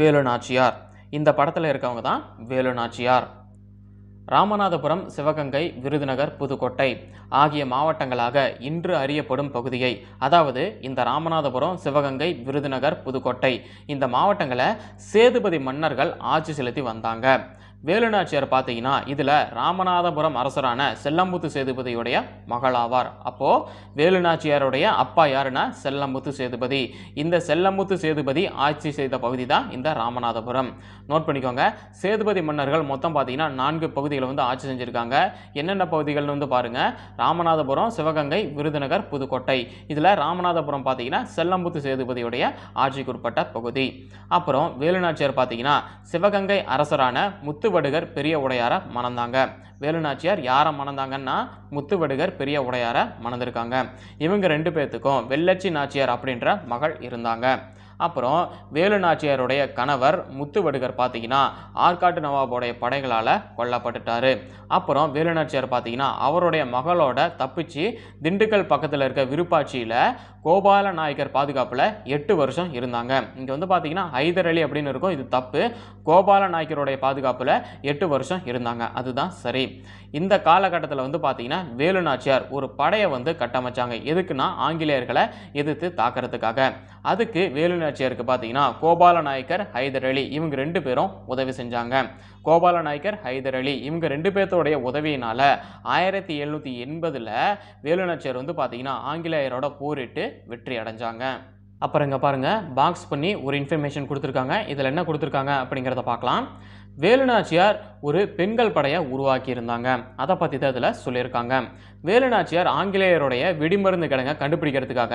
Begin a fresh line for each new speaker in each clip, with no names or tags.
வேலுநாச்சியார் இந்த படத்தில் இருக்கவங்க தான் வேலுநாச்சியார் ராமநாதபுரம் சிவகங்கை விருதுநகர் புதுக்கோட்டை ஆகிய மாவட்டங்களாக இன்று அறியப்படும் பகுதியை அதாவது இந்த ராமநாதபுரம் சிவகங்கை விருதுநகர் புதுக்கோட்டை இந்த மாவட்டங்களை சேதுபதி மன்னர்கள் ஆட்சி செலுத்தி வந்தாங்க வேலுநாச்சியார் பார்த்தீங்கன்னா இதில் ராமநாதபுரம் அரசரான செல்லம்புத்து சேதுபதியுடைய மகளாவார் அப்போது வேலுநாச்சியாருடைய அப்பா யாருன்னா செல்லம்புத்து சேதுபதி இந்த செல்லம்புத்து சேதுபதி ஆட்சி செய்த பகுதி தான் இந்த ராமநாதபுரம் நோட் பண்ணிக்கோங்க சேதுபதி மன்னர்கள் மொத்தம் பார்த்தீங்கன்னா நான்கு பகுதிகளை வந்து ஆட்சி செஞ்சுருக்காங்க என்னென்ன பகுதிகள்னு வந்து பாருங்கள் ராமநாதபுரம் சிவகங்கை விருதுநகர் புதுக்கோட்டை இதில் ராமநாதபுரம் பார்த்தீங்கன்னா செல்லம்புத்து சேதுபதியுடைய ஆட்சிக்குட்பட்ட பகுதி அப்புறம் வேலுநாச்சியார் பார்த்தீங்கன்னா சிவகங்கை அரசரான முத்து முத்துவடுகர் பெரிய உடையாரை மணந்தாங்க வேலுநாச்சியார் யாரை மணந்தாங்கன்னா முத்துவடுகர் பெரிய உடையாரை மணந்திருக்காங்க இவங்க ரெண்டு பேர்த்துக்கும் வெள்ளச்சி நாச்சியார் அப்படின்ற மகள் இருந்தாங்க அப்புறம் வேலு நாச்சியாருடைய கணவர் முத்துவடுகர் பார்த்தீங்கன்னா ஆற்காட்டு நவாபோடைய படைகளால் கொல்லப்பட்டுட்டார் அப்புறம் வேலு நாச்சியார் பார்த்தீங்கன்னா அவருடைய மகளோட தப்பிச்சு திண்டுக்கல் பக்கத்தில் இருக்க விருப்பாட்சியில் கோபால நாயக்கர் பாதுகாப்பில் எட்டு வருஷம் இருந்தாங்க இங்கே வந்து பார்த்தீங்கன்னா ஹைதர் அலி அப்படின்னு இருக்கும் இது தப்பு கோபால நாயக்கருடைய பாதுகாப்பில் எட்டு வருஷம் இருந்தாங்க அதுதான் சரி இந்த காலகட்டத்தில் வந்து பார்த்தீங்கன்னா வேலு நாச்சியார் ஒரு படையை வந்து கட்டமைச்சாங்க எதுக்குன்னா ஆங்கிலேயர்களை எதிர்த்து தாக்கிறதுக்காக அதுக்கு வேலு கட்சியருக்கு பார்த்தீங்கன்னா கோபால நாயக்கர் ஹைதர் அலி இவங்க ரெண்டு பேரும் உதவி செஞ்சாங்க கோபால நாயக்கர் ஹைதர் அலி இவங்க ரெண்டு பேர்த்தோடைய உதவியினால் ஆயிரத்தி எழுநூற்றி எண்பதில் வேலுநாச்சியார் வந்து பார்த்தீங்கன்னா ஆங்கிலேயரோட போரிட்டு வெற்றி அடைஞ்சாங்க அப்புறம் இங்கே பாருங்கள் பாக்ஸ் பண்ணி ஒரு இன்ஃபர்மேஷன் கொடுத்துருக்காங்க இதில் என்ன கொடுத்துருக்காங்க அப்படிங்கிறத பார்க்கலாம் வேலுநாச்சியார் ஒரு பெண்கள் படையை உருவாக்கியிருந்தாங்க அதை பற்றி தான் இதில் சொல்லியிருக்காங்க வேலுநாச்சியார் ஆங்கிலேயருடைய வெடிமருந்து கிடங்க கண்டுபிடிக்கிறதுக்காக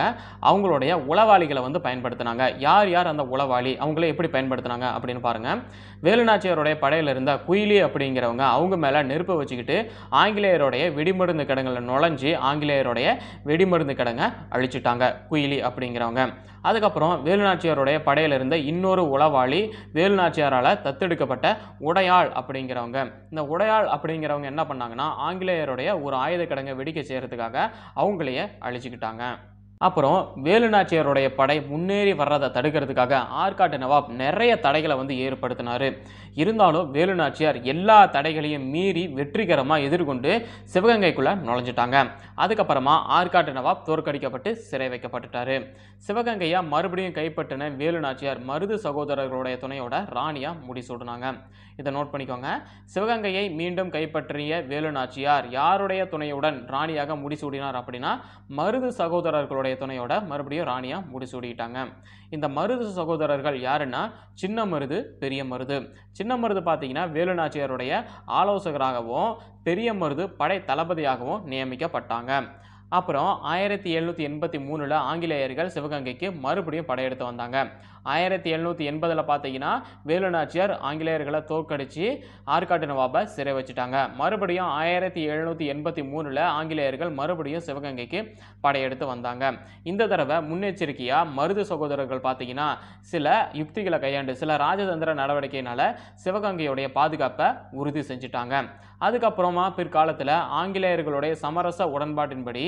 அவங்களுடைய உளவாளிகளை வந்து பயன்படுத்தினாங்க யார் யார் அந்த உளவாளி அவங்கள எப்படி பயன்படுத்தினாங்க அப்படின்னு பாருங்கள் வேலுநாச்சியாருடைய படையில் இருந்த குயிலி அப்படிங்கிறவங்க அவங்க மேலே நெருப்பு வச்சுக்கிட்டு ஆங்கிலேயருடைய வெடிமருந்து கிடங்களை நுழைஞ்சி ஆங்கிலேயருடைய வெடிமருந்து கிடங்க அழிச்சிட்டாங்க குயிலி அப்படிங்கிறவங்க அதுக்கப்புறம் வேலுநாச்சியாருடைய படையில் இருந்த இன்னொரு உளவாளி வேலுநாச்சியாரால் தத்தெடுக்கப்பட்ட உடையாள் அப்படிங்கிற அப்படிங்கிறவங்க இந்த உடையாள் அப்படிங்கிறவங்க என்ன பண்ணாங்கன்னா ஆங்கிலேயருடைய ஒரு ஆயுத கிடங்கை வெடிக்க செய்கிறதுக்காக அவங்களையே அழிச்சுக்கிட்டாங்க அப்புறம் வேலுநாச்சியாருடைய படை முன்னேறி வர்றதை தடுக்கிறதுக்காக ஆற்காட்டு நவாப் நிறைய தடைகளை வந்து ஏற்படுத்தினார் இருந்தாலும் வேலுநாச்சியார் எல்லா தடைகளையும் மீறி வெற்றிகரமாக எதிர்கொண்டு சிவகங்கைக்குள்ளே நுழைஞ்சிட்டாங்க அதுக்கப்புறமா ஆற்காட்டு நவாப் தோற்கடிக்கப்பட்டு சிறை வைக்கப்பட்டுட்டாரு சிவகங்கையாக மறுபடியும் கைப்பற்றின வேலுநாச்சியார் மருது சகோதரர்களுடைய துணையோட ராணியாக முடிசூடினாங்க இதை நோட் பண்ணிக்கோங்க சிவகங்கையை மீண்டும் கைப்பற்றிய வேலுநாச்சியார் யாருடைய துணையுடன் ராணியாக முடிசூடினார் அப்படின்னா மருது சகோதரர்களுடைய தன்னுடைய துணையோட மறுபடியும் ராணியாக முடிசூடிட்டாங்க இந்த மருது சகோதரர்கள் யாருன்னா சின்ன மருது பெரிய மருது சின்ன மருது பார்த்தீங்கன்னா வேலுநாச்சியாருடைய ஆலோசகராகவும் பெரிய மருது படை தளபதியாகவும் நியமிக்கப்பட்டாங்க அப்புறம் ஆயிரத்தி எழுநூற்றி எண்பத்தி மூணில் ஆங்கிலேயர்கள் சிவகங்கைக்கு மறுபடியும் படையெடுத்து வந்தாங்க ஆயிரத்தி எழுநூற்றி எண்பதில் பார்த்தீங்கன்னா வேலுநாச்சியார் ஆங்கிலேயர்களை தோற்கடித்து ஆற்காட்டு நவாபை சிறை வச்சுட்டாங்க மறுபடியும் ஆயிரத்தி எழுநூற்றி எண்பத்தி மூணில் ஆங்கிலேயர்கள் மறுபடியும் சிவகங்கைக்கு படையெடுத்து வந்தாங்க இந்த தடவை முன்னெச்சரிக்கையாக மருது சகோதரர்கள் பார்த்தீங்கன்னா சில யுக்திகளை கையாண்டு சில ராஜதந்திர நடவடிக்கையினால் சிவகங்கையுடைய பாதுகாப்பை உறுதி செஞ்சுட்டாங்க அதுக்கப்புறமா பிற்காலத்தில் ஆங்கிலேயர்களுடைய சமரச உடன்பாட்டின்படி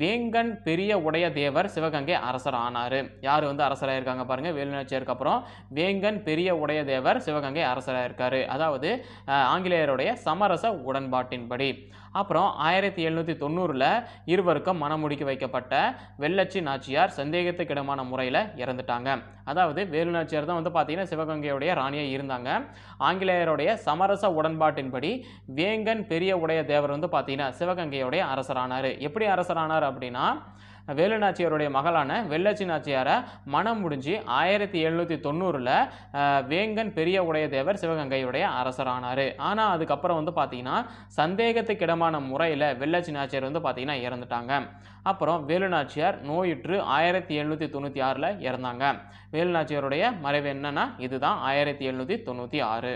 வேங்கன் பெரிய உடைய தேவர் சிவகங்கை அரசர் ஆனார் யார் வந்து அரசராக இருக்காங்க பாருங்கள் வேலுநாச்சியருக்கு அப்புறம் வேங்கன் பெரிய உடைய தேவர் சிவகங்கை அரசராக இருக்கார் அதாவது ஆங்கிலேயருடைய சமரச உடன்பாட்டின்படி அப்புறம் ஆயிரத்தி எழுநூற்றி தொண்ணூறில் இருவருக்கும் மனமுடிக்க வைக்கப்பட்ட வெள்ளச்சி நாச்சியார் சந்தேகத்துக்கிடமான முறையில் இறந்துட்டாங்க அதாவது வேலு நாச்சியார் தான் வந்து பார்த்திங்கன்னா சிவகங்கையுடைய ராணியாக இருந்தாங்க ஆங்கிலேயருடைய சமரச உடன்பாட்டின்படி வேங்கன் பெரிய உடைய தேவர் வந்து பார்த்திங்கன்னா சிவகங்கையுடைய அரசரானார் எப்படி அரசரானார் போனார் அப்படின்னா வேலு நாச்சியாருடைய மகளான வெள்ளச்சி நாச்சியாரை மனம் முடிஞ்சு ஆயிரத்தி எழுநூற்றி தொண்ணூறில் வேங்கன் பெரிய உடைய தேவர் சிவகங்கையுடைய அரசரானார் ஆனால் அதுக்கப்புறம் வந்து பார்த்தீங்கன்னா சந்தேகத்துக்கிடமான முறையில் வெள்ளச்சி நாச்சியார் வந்து பார்த்தீங்கன்னா இறந்துட்டாங்க அப்புறம் வேலு நாச்சியார் நோயுற்று ஆயிரத்தி எழுநூற்றி தொண்ணூற்றி ஆறில் இறந்தாங்க வேலு நாச்சியாருடைய மறைவு என்னன்னா இதுதான் ஆயிரத்தி எழுநூற்றி தொண்ணூற்றி ஆறு